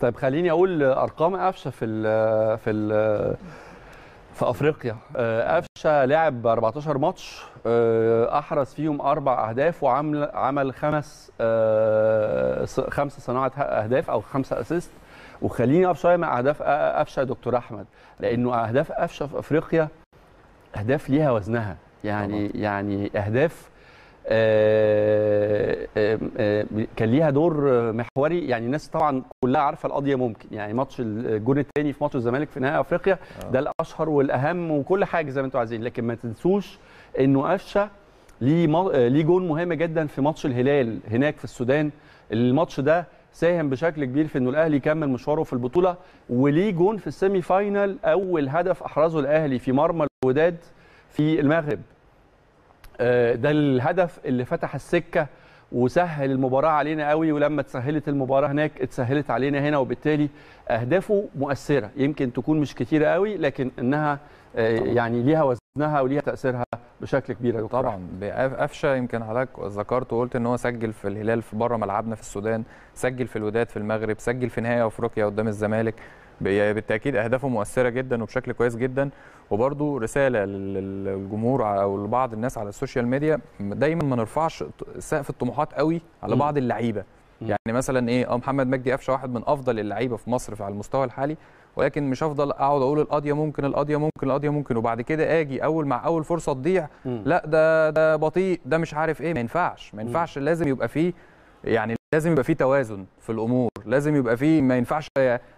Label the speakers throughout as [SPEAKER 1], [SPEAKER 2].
[SPEAKER 1] طيب خليني اقول ارقام قفشه في الـ في الـ في افريقيا آه، قفشه لعب 14 ماتش آه، احرز فيهم اربع اهداف وعمل عمل خمس آه، خمسه صناعه اهداف او خمسه اسيست وخليني اقف شويه مع اهداف قفشه دكتور احمد لانه اهداف قفشه في افريقيا اهداف ليها وزنها يعني طبعا. يعني اهداف آه، آه، آه، كان ليها دور محوري يعني الناس طبعا كلها عارفه القضيه ممكن يعني ماتش الجون الثاني في ماتش الزمالك في نهائي افريقيا ده الاشهر والاهم وكل حاجه زي ما انتم عايزين لكن ما تنسوش انه قفشه ليه ليه جون مهم جدا في ماتش الهلال هناك في السودان الماتش ده ساهم بشكل كبير في انه الاهلي يكمل مشواره في البطوله وليه جون في السيمي فاينل اول هدف احرزه الاهلي في مرمى الوداد في المغرب آه، ده الهدف اللي فتح السكه وسهل المباراه علينا قوي ولما تسهلت المباراه هناك اتسهلت علينا هنا وبالتالي اهدافه مؤثره يمكن تكون مش كتيره قوي لكن انها آه، يعني ليها وزنها وليها تاثيرها بشكل كبير يا دكتور طبعا قفشه يمكن حضرتك
[SPEAKER 2] ذكرت وقلت ان هو سجل في الهلال في بره ملعبنا في السودان سجل في الوداد في المغرب سجل في نهائي افريقيا قدام الزمالك يعني بالتاكيد اهدافه مؤثره جدا وبشكل كويس جدا وبرده رساله للجمهور او لبعض الناس على السوشيال ميديا دايما ما نرفعش سقف الطموحات قوي على بعض اللعيبه يعني مثلا ايه اه محمد مجدي قفشه واحد من افضل اللعيبه في مصر على المستوى الحالي ولكن مش هفضل اقعد اقول القضيه ممكن القضيه ممكن القضيه ممكن وبعد كده اجي اول مع اول فرصه تضيع لا ده ده بطيء ده مش عارف ايه ما ينفعش ما ينفعش لازم يبقى فيه يعني لازم يبقى في توازن في الامور لازم يبقى في ما ينفعش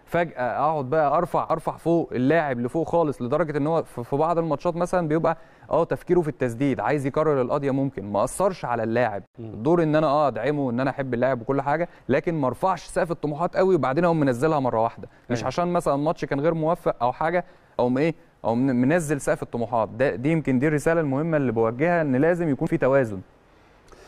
[SPEAKER 2] فجاه اقعد بقى ارفع ارفع فوق اللاعب لفوق خالص لدرجه ان هو في بعض الماتشات مثلا بيبقى اه تفكيره في التسديد عايز يكرر القضيه ممكن ما اثرش على اللاعب دور ان انا اه ادعمه ان انا احب اللاعب وكل حاجه لكن ما ارفعش سقف الطموحات قوي وبعدين اقوم منزلها مره واحده مش أيوه. عشان مثلا الماتش كان غير موفق او حاجه اقوم ايه او منزل سقف الطموحات ده دي يمكن دي الرساله المهمه اللي بوجهها ان لازم يكون في توازن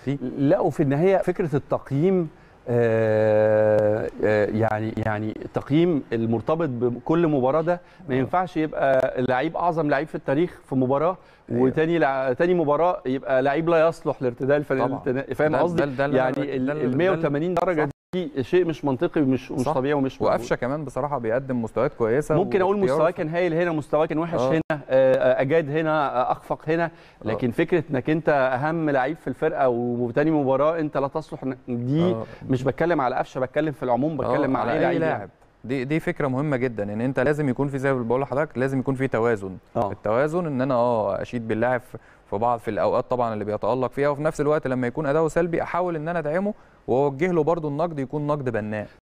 [SPEAKER 2] فيه
[SPEAKER 1] لقوا في النهايه فكره التقييم آه،, آه يعني يعني تقييم المرتبط بكل مباراه ده ما آه. ينفعش يبقى لعيب اعظم لعيب في التاريخ في مباراه أيوه. وتاني لع... تاني مباراه يبقى لعيب لا يصلح لارتداء الفريق فاهم قصدي يعني ال 180 درجه في شيء مش منطقي ومش مش طبيعي ومش وقفشه
[SPEAKER 2] كمان بصراحه بيقدم مستويات كويسه ممكن اقول مستواه
[SPEAKER 1] كان هايل هنا مستواه كان وحش آه. هنا آه، آه، اجاد هنا آه، اخفق هنا لكن آه. فكره انك انت اهم لعيب في الفرقه وتاني مباراه انت لا تصلح دي آه. مش بتكلم على قفشه بتكلم في العموم بتكلم آه. على اي يعني. لاعب
[SPEAKER 2] دي دي فكره مهمه جدا ان انت لازم يكون في زي ما بقول لحضرتك لازم يكون في توازن أوه. التوازن ان انا اه اشيد باللاعب في بعض في الاوقات طبعا اللي بيتالق فيها وفي نفس الوقت لما يكون اداؤه سلبي احاول ان انا ادعمه واوجه له برضه النقد يكون نقد بناء